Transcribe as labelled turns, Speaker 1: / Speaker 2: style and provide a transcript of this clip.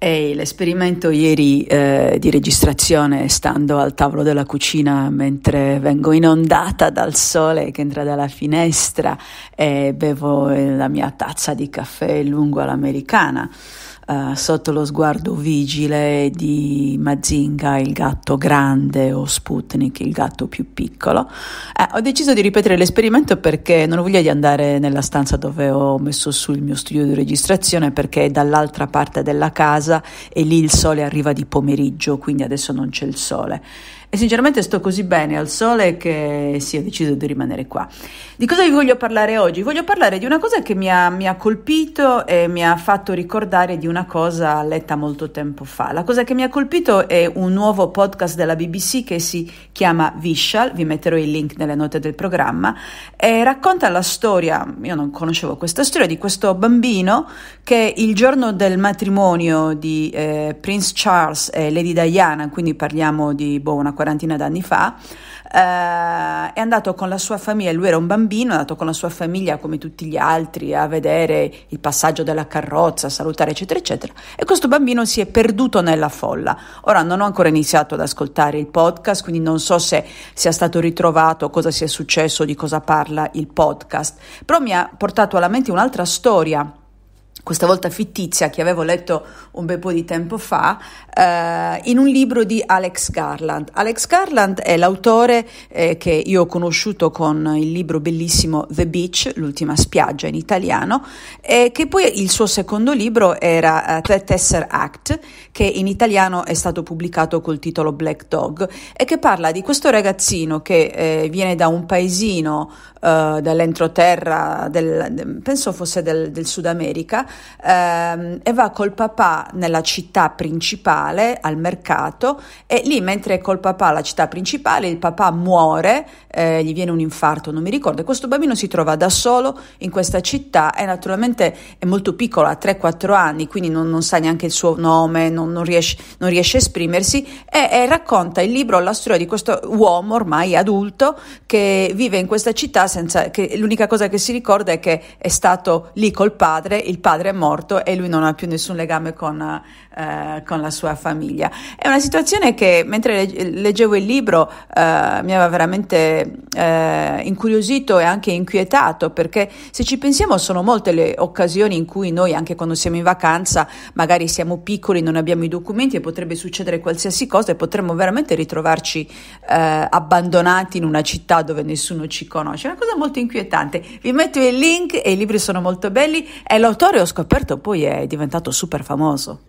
Speaker 1: Ehi, l'esperimento ieri eh, di registrazione, stando al tavolo della cucina mentre vengo inondata dal sole che entra dalla finestra e bevo la mia tazza di caffè lungo all'americana. Eh, sotto lo sguardo vigile di Mazinga, il gatto grande, o Sputnik, il gatto più piccolo. Eh, ho deciso di ripetere l'esperimento perché non ho voglia di andare nella stanza dove ho messo su il mio studio di registrazione perché è dall'altra parte della casa e lì il sole arriva di pomeriggio, quindi adesso non c'è il sole. E sinceramente sto così bene al sole che sì, ho deciso di rimanere qua. Di cosa vi voglio parlare oggi? Voglio parlare di una cosa che mi ha, mi ha colpito e mi ha fatto ricordare di una una cosa letta molto tempo fa. La cosa che mi ha colpito è un nuovo podcast della BBC che si chiama Vishal, vi metterò il link nelle note del programma, e racconta la storia, io non conoscevo questa storia, di questo bambino che il giorno del matrimonio di eh, Prince Charles e Lady Diana, quindi parliamo di boh, una quarantina d'anni fa, Uh, è andato con la sua famiglia, lui era un bambino, è andato con la sua famiglia come tutti gli altri a vedere il passaggio della carrozza, a salutare eccetera eccetera e questo bambino si è perduto nella folla. Ora non ho ancora iniziato ad ascoltare il podcast, quindi non so se sia stato ritrovato, cosa sia successo, di cosa parla il podcast, però mi ha portato alla mente un'altra storia questa volta fittizia, che avevo letto un bel po' di tempo fa, eh, in un libro di Alex Garland. Alex Garland è l'autore eh, che io ho conosciuto con il libro bellissimo The Beach, l'ultima spiaggia in italiano, e che poi il suo secondo libro era eh, The Tesseract, che in italiano è stato pubblicato col titolo Black Dog, e che parla di questo ragazzino che eh, viene da un paesino eh, dall'entroterra, del, penso fosse del, del Sud America, ehm, e va col papà nella città principale al mercato e lì mentre è col papà alla città principale il papà muore, eh, gli viene un infarto, non mi ricordo, e questo bambino si trova da solo in questa città e naturalmente è molto piccolo, ha 3-4 anni, quindi non, non, sa neanche il suo nome, non, non, riesce, non riesce, a esprimersi e, e racconta il libro la storia di questo uomo ormai adulto che vive in questa città senza che l'unica cosa che si ricorda è che è stato lì col padre, il padre padre è morto e lui non ha più nessun legame con, eh, con la sua famiglia. È una situazione che mentre leggevo il libro eh, mi aveva veramente eh, incuriosito e anche inquietato perché se ci pensiamo sono molte le occasioni in cui noi anche quando siamo in vacanza magari siamo piccoli, non abbiamo i documenti e potrebbe succedere qualsiasi cosa e potremmo veramente ritrovarci eh, abbandonati in una città dove nessuno ci conosce. È una cosa molto inquietante. Vi metto il link e i libri sono molto belli È l'autore ho scoperto poi è diventato super famoso.